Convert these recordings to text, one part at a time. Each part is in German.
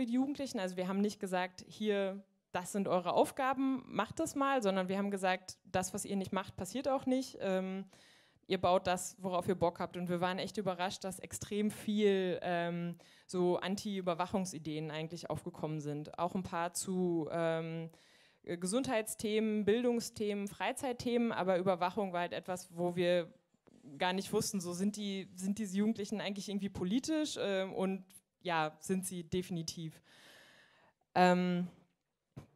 für die Jugendlichen. Also wir haben nicht gesagt, hier, das sind eure Aufgaben, macht das mal, sondern wir haben gesagt, das, was ihr nicht macht, passiert auch nicht. Ähm, ihr baut das, worauf ihr Bock habt. Und wir waren echt überrascht, dass extrem viel ähm, so Anti-Überwachungsideen eigentlich aufgekommen sind. Auch ein paar zu ähm, Gesundheitsthemen, Bildungsthemen, Freizeitthemen, aber Überwachung war halt etwas, wo wir gar nicht wussten, so sind die, sind diese Jugendlichen eigentlich irgendwie politisch äh, und ja, sind sie definitiv. Ähm,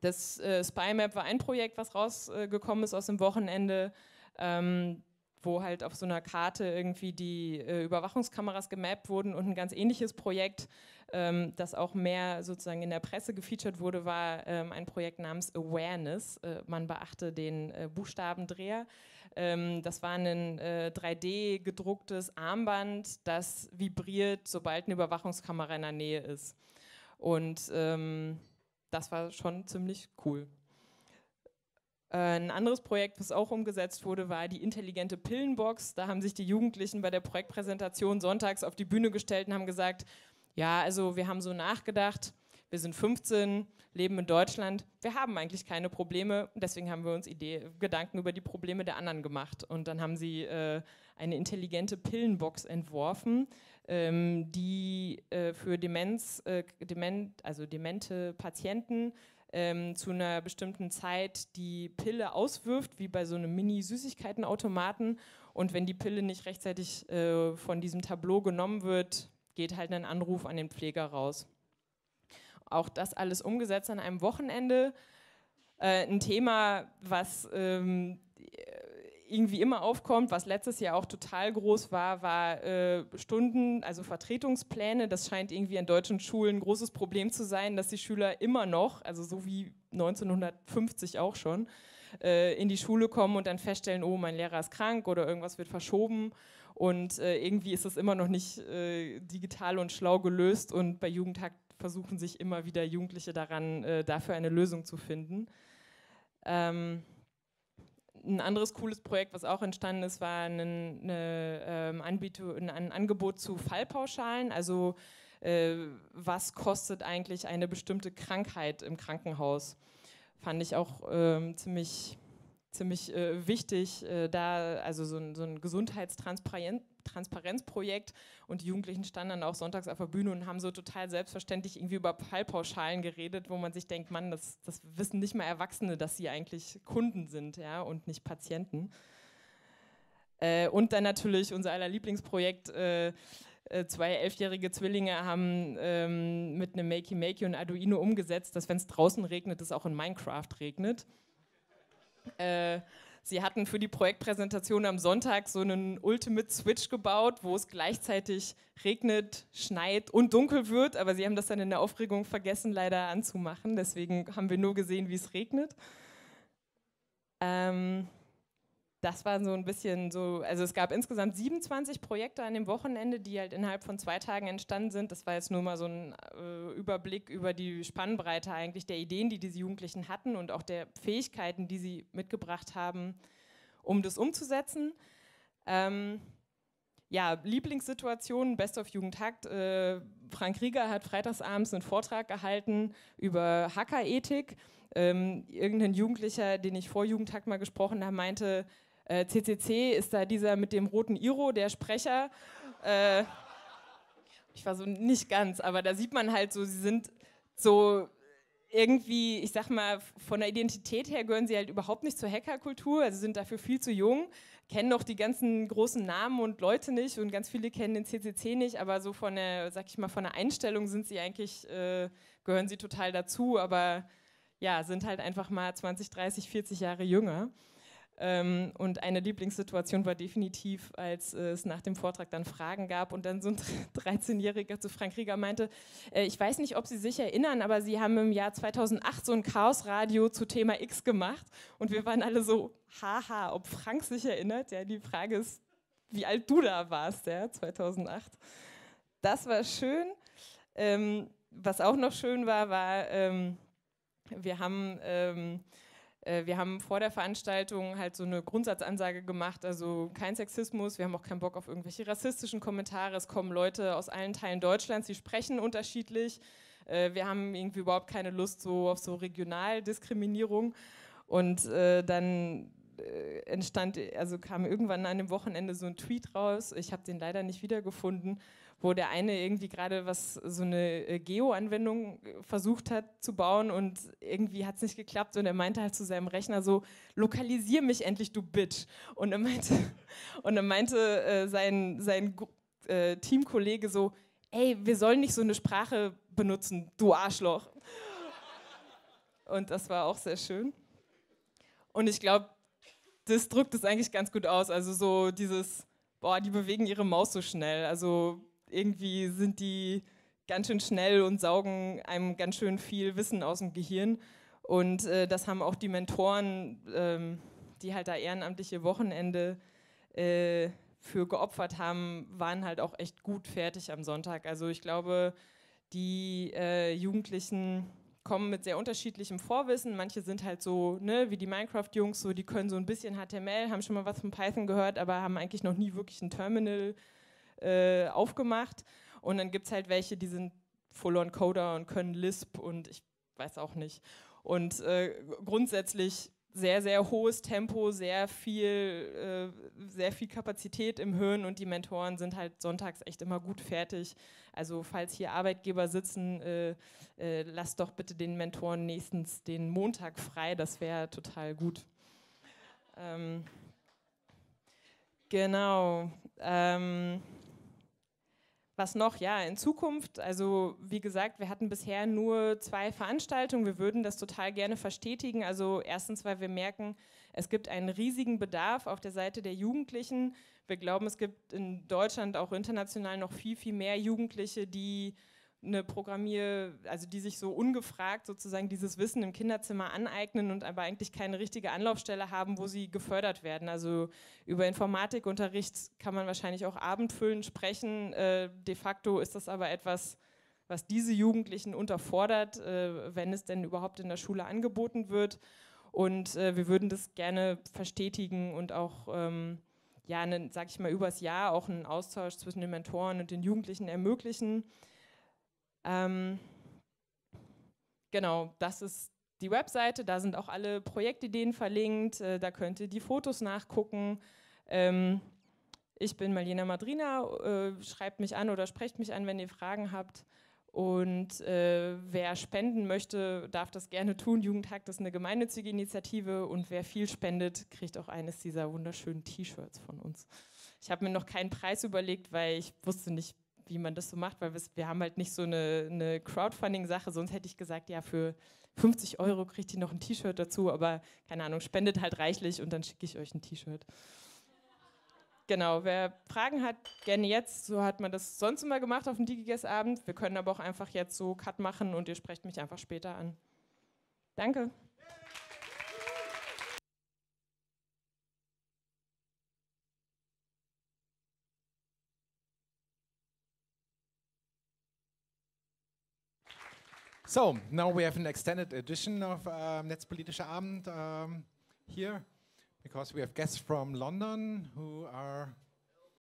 das äh, SpyMap war ein Projekt, was rausgekommen äh, ist aus dem Wochenende, ähm, wo halt auf so einer Karte irgendwie die äh, Überwachungskameras gemappt wurden und ein ganz ähnliches Projekt ähm, das auch mehr sozusagen in der Presse gefeatured wurde, war ähm, ein Projekt namens Awareness. Äh, man beachte den äh, Buchstabendreher. Ähm, das war ein äh, 3D gedrucktes Armband, das vibriert, sobald eine Überwachungskamera in der Nähe ist. Und ähm, das war schon ziemlich cool. Äh, ein anderes Projekt, was auch umgesetzt wurde, war die intelligente Pillenbox. Da haben sich die Jugendlichen bei der Projektpräsentation sonntags auf die Bühne gestellt und haben gesagt, ja, also wir haben so nachgedacht, wir sind 15, leben in Deutschland, wir haben eigentlich keine Probleme, deswegen haben wir uns Idee, Gedanken über die Probleme der anderen gemacht. Und dann haben sie äh, eine intelligente Pillenbox entworfen, ähm, die äh, für Demenz, äh, dement, also demente Patienten ähm, zu einer bestimmten Zeit die Pille auswirft, wie bei so einem Mini-Süßigkeitenautomaten. Und wenn die Pille nicht rechtzeitig äh, von diesem Tableau genommen wird, geht halt ein Anruf an den Pfleger raus. Auch das alles umgesetzt an einem Wochenende. Äh, ein Thema, was ähm, irgendwie immer aufkommt, was letztes Jahr auch total groß war, war äh, Stunden, also Vertretungspläne. Das scheint irgendwie an deutschen Schulen ein großes Problem zu sein, dass die Schüler immer noch, also so wie 1950 auch schon, äh, in die Schule kommen und dann feststellen, oh, mein Lehrer ist krank oder irgendwas wird verschoben und äh, irgendwie ist das immer noch nicht äh, digital und schlau gelöst. Und bei Jugendhack versuchen sich immer wieder Jugendliche daran, äh, dafür eine Lösung zu finden. Ähm, ein anderes cooles Projekt, was auch entstanden ist, war ein, eine, ähm, Anbieter, ein Angebot zu Fallpauschalen. Also äh, was kostet eigentlich eine bestimmte Krankheit im Krankenhaus? Fand ich auch ähm, ziemlich ziemlich äh, wichtig, äh, da also so ein, so ein Gesundheitstransparenzprojekt und die Jugendlichen standen dann auch sonntags auf der Bühne und haben so total selbstverständlich irgendwie über Fallpauschalen geredet, wo man sich denkt, Mann, das, das wissen nicht mal Erwachsene, dass sie eigentlich Kunden sind ja, und nicht Patienten. Äh, und dann natürlich unser aller Lieblingsprojekt äh, äh, zwei elfjährige Zwillinge haben ähm, mit einem Makey Makey und Arduino umgesetzt, dass wenn es draußen regnet, es auch in Minecraft regnet. Äh, sie hatten für die Projektpräsentation am Sonntag so einen Ultimate Switch gebaut, wo es gleichzeitig regnet, schneit und dunkel wird, aber sie haben das dann in der Aufregung vergessen, leider anzumachen. Deswegen haben wir nur gesehen, wie es regnet. Ähm, das war so ein bisschen so, also es gab insgesamt 27 Projekte an dem Wochenende, die halt innerhalb von zwei Tagen entstanden sind. Das war jetzt nur mal so ein äh, Überblick über die Spannbreite eigentlich der Ideen, die diese Jugendlichen hatten und auch der Fähigkeiten, die sie mitgebracht haben, um das umzusetzen. Ähm, ja, Lieblingssituationen, Best of Jugendhackt. Äh, Frank Rieger hat freitagsabends einen Vortrag gehalten über Hackerethik. Ähm, irgendein Jugendlicher, den ich vor Jugendhackt mal gesprochen habe, meinte, äh, CCC ist da dieser mit dem roten Iro, der Sprecher. Äh, ich war so nicht ganz, aber da sieht man halt so, sie sind so irgendwie, ich sag mal, von der Identität her gehören sie halt überhaupt nicht zur Hackerkultur, also sind dafür viel zu jung, kennen noch die ganzen großen Namen und Leute nicht und ganz viele kennen den CCC nicht, aber so von der, sag ich mal, von der Einstellung sind sie eigentlich, äh, gehören sie total dazu, aber ja, sind halt einfach mal 20, 30, 40 Jahre jünger. Ähm, und eine Lieblingssituation war definitiv, als äh, es nach dem Vortrag dann Fragen gab und dann so ein 13-Jähriger zu Frank Rieger meinte, äh, ich weiß nicht, ob Sie sich erinnern, aber Sie haben im Jahr 2008 so ein Chaosradio zu Thema X gemacht und wir waren alle so, haha, ob Frank sich erinnert? Ja, die Frage ist, wie alt du da warst, ja, 2008. Das war schön. Ähm, was auch noch schön war, war, ähm, wir haben ähm, äh, wir haben vor der Veranstaltung halt so eine Grundsatzansage gemacht, also kein Sexismus, wir haben auch keinen Bock auf irgendwelche rassistischen Kommentare. Es kommen Leute aus allen Teilen Deutschlands, die sprechen unterschiedlich. Äh, wir haben irgendwie überhaupt keine Lust so auf so Regionaldiskriminierung. Und äh, dann äh, entstand, also kam irgendwann an dem Wochenende so ein Tweet raus, ich habe den leider nicht wiedergefunden, wo der eine irgendwie gerade was so eine äh, Geo-Anwendung äh, versucht hat zu bauen und irgendwie hat es nicht geklappt und er meinte halt zu seinem Rechner so, lokalisier mich endlich, du Bitch. Und er meinte, und er meinte äh, sein, sein äh, Teamkollege so, ey, wir sollen nicht so eine Sprache benutzen, du Arschloch. Und das war auch sehr schön. Und ich glaube, das drückt es eigentlich ganz gut aus. Also so dieses, boah, die bewegen ihre Maus so schnell. Also irgendwie sind die ganz schön schnell und saugen einem ganz schön viel Wissen aus dem Gehirn. Und äh, das haben auch die Mentoren, ähm, die halt da ehrenamtliche Wochenende äh, für geopfert haben, waren halt auch echt gut fertig am Sonntag. Also ich glaube, die äh, Jugendlichen kommen mit sehr unterschiedlichem Vorwissen. Manche sind halt so, ne, wie die Minecraft-Jungs, so, die können so ein bisschen HTML, haben schon mal was von Python gehört, aber haben eigentlich noch nie wirklich ein Terminal äh, aufgemacht. Und dann gibt es halt welche, die sind Full-on-Coder und können Lisp und ich weiß auch nicht. Und äh, grundsätzlich sehr, sehr hohes Tempo, sehr viel, äh, sehr viel Kapazität im Höhen und die Mentoren sind halt sonntags echt immer gut fertig. Also falls hier Arbeitgeber sitzen, äh, äh, lasst doch bitte den Mentoren nächstens den Montag frei, das wäre total gut. Ähm, genau. Ähm, was noch? Ja, in Zukunft, also wie gesagt, wir hatten bisher nur zwei Veranstaltungen. Wir würden das total gerne verstetigen. Also erstens, weil wir merken, es gibt einen riesigen Bedarf auf der Seite der Jugendlichen. Wir glauben, es gibt in Deutschland, auch international, noch viel, viel mehr Jugendliche, die eine Programmier, also die sich so ungefragt sozusagen dieses Wissen im Kinderzimmer aneignen und aber eigentlich keine richtige Anlaufstelle haben, wo sie gefördert werden. Also über Informatikunterricht kann man wahrscheinlich auch abendfüllend sprechen. Äh, de facto ist das aber etwas, was diese Jugendlichen unterfordert, äh, wenn es denn überhaupt in der Schule angeboten wird. Und äh, wir würden das gerne verstetigen und auch ähm, ja, einen, sag ich mal, übers Jahr auch einen Austausch zwischen den Mentoren und den Jugendlichen ermöglichen. Ähm, genau, das ist die Webseite, da sind auch alle Projektideen verlinkt, äh, da könnt ihr die Fotos nachgucken. Ähm, ich bin Marlena Madrina, äh, schreibt mich an oder sprecht mich an, wenn ihr Fragen habt. Und äh, wer spenden möchte, darf das gerne tun. Jugendhakt ist eine gemeinnützige Initiative und wer viel spendet, kriegt auch eines dieser wunderschönen T-Shirts von uns. Ich habe mir noch keinen Preis überlegt, weil ich wusste nicht, wie man das so macht, weil wir haben halt nicht so eine, eine Crowdfunding-Sache. Sonst hätte ich gesagt, ja, für 50 Euro kriegt ihr noch ein T-Shirt dazu, aber keine Ahnung, spendet halt reichlich und dann schicke ich euch ein T-Shirt. Genau, wer Fragen hat, gerne jetzt. So hat man das sonst immer gemacht auf dem DigiGuess-Abend. Wir können aber auch einfach jetzt so Cut machen und ihr sprecht mich einfach später an. Danke. So now we have an extended edition of um, Abend um, here because we have guests from London who are